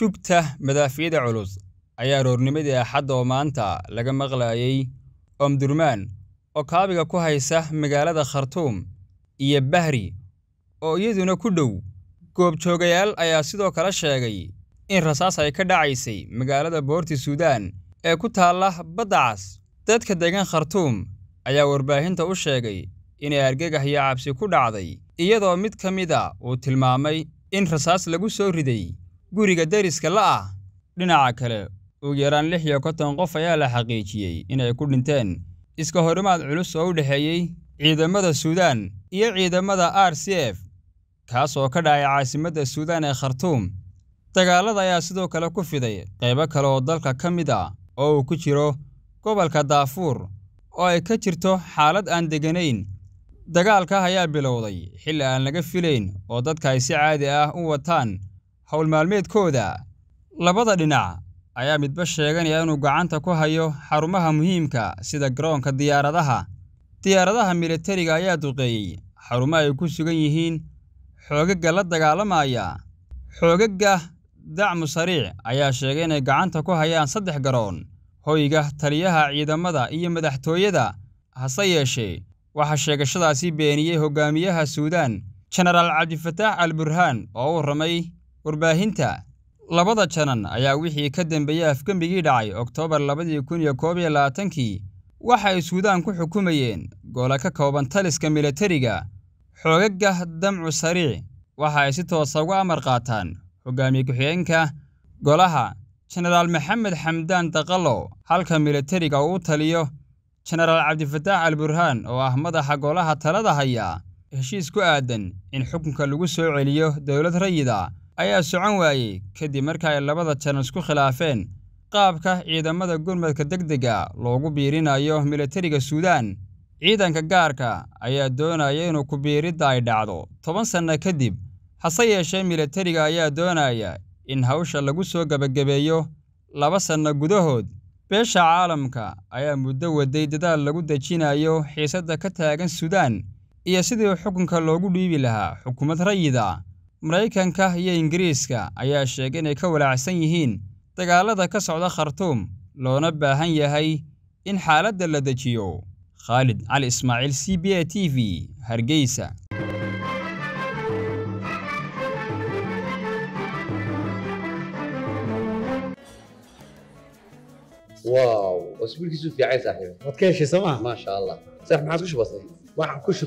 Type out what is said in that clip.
jubta madaafiyada culus ayaa roornimadii axadda oo maanta laga maqlayay omdurmaan oo kaabiga ku haysa magaalada khartuum iyo bahri oo iyaduna ku dhow goobjoogayaal ayaa sidoo kale sheegay in rasaas ay ka dhacaysay magaalada boorti suudaan ee ku taalla badda cas dadka degan khartuum ayaa warbaahinta u sheegay inay argagax iyo cabsi ku dhacday iyadoo mid ka mid a uu tilmaamay in rasaas lagu soo riday guriga deriska la ah dhinaca kale ugu yaraan lix iyo konton qof ayaa la xaqiijiyey inay ku dhinteen iska horimaad culus oo u dhexeeyey ciidamada suudaan iyo ciidamada r c f kaas oo ka dhacay caasimadda suudaan ee khartuum dagaallada ayaa sidoo kale ku fiday qaybo kale oo dalka ka mid a ah, oo uu ku jiro gobolka daafuur oo ay ka jirto xaalad aan deganayn dagaalka ayaa bilowday xilli aan laga filayn oo dadka ay si caadi ah u wataan howl maalmeedkooda labada dhinac ayaa midba sheeganaya inuu gacanta ku hayo xarumaha muhiimka sida garoonka diyaaradaha diyaaradaha milatariga ayaa duqeeyey xarumo ay ku sugan yihiin xoogagga la dagaalamaya xoogagga dacmu sariic ayaa sheegay inay gacanta ku hayaan saddex garoon hoyga taliyaha ciidamada iyo madaxtooyada hase yeeshee waxaa sheegashadaasi beeniyey hogaamiyaha suudaan jenaraal cabdifataax al burhaan oo u ramay Warbaahinta Labada janan ayaa wixii ka dambeeyey afgembigii dhacay Oktoobar labadii kun iyo koob iyo labaatankii waxa ay Suudaan ku xukumayeen goola ka kooban taliska milatariga xoogagga damcu sariic waxa ay si toosa ah uga amar qaataan hogaamiye ku-xigeenka golaha jenaraal maxamed xamdaan daqalo halka milatariga uu u taliyo jenaraal cabdifataax al burhaan oo ah madaxa golaha talada haya heshiis ku aadan in xukunka lagu soo celiyo dowlad rayida ayaa socon waayey kadib marka ay labada janal isku khilaafeen qaabka ciidamada gurmadka deg dega loogu biirinayo milatariga suudaan ciidanka gaarka ayaa doonaya inuu ku biiridda ay dhacdo toban sanna kadib hase yeeshee milatariga ayaa doonaya in hawsha lagu soo gebagabeeyo laba sanna gudahood beesha caalamka ayaa muddo waday dadaal lagu dejinayo xiisadda ka taagan suudaan iyo sidii xukunka loogu dhiibi lahaa xukuumad rayida Maraykanka iyo Ingiriiska ayaa sheegay inay ka walaacsan yihiin dagaalada ka socda khartuum loona baahan yahay in xaaladda la dejiyo. Khalid Cali Ismaaciil CBA TV Hargeysa. واو اسبوع كيسو في عايز صاحبي ما تكيش سما ما شاء الله صح ما عاد كل شو بسيط واحد كل شو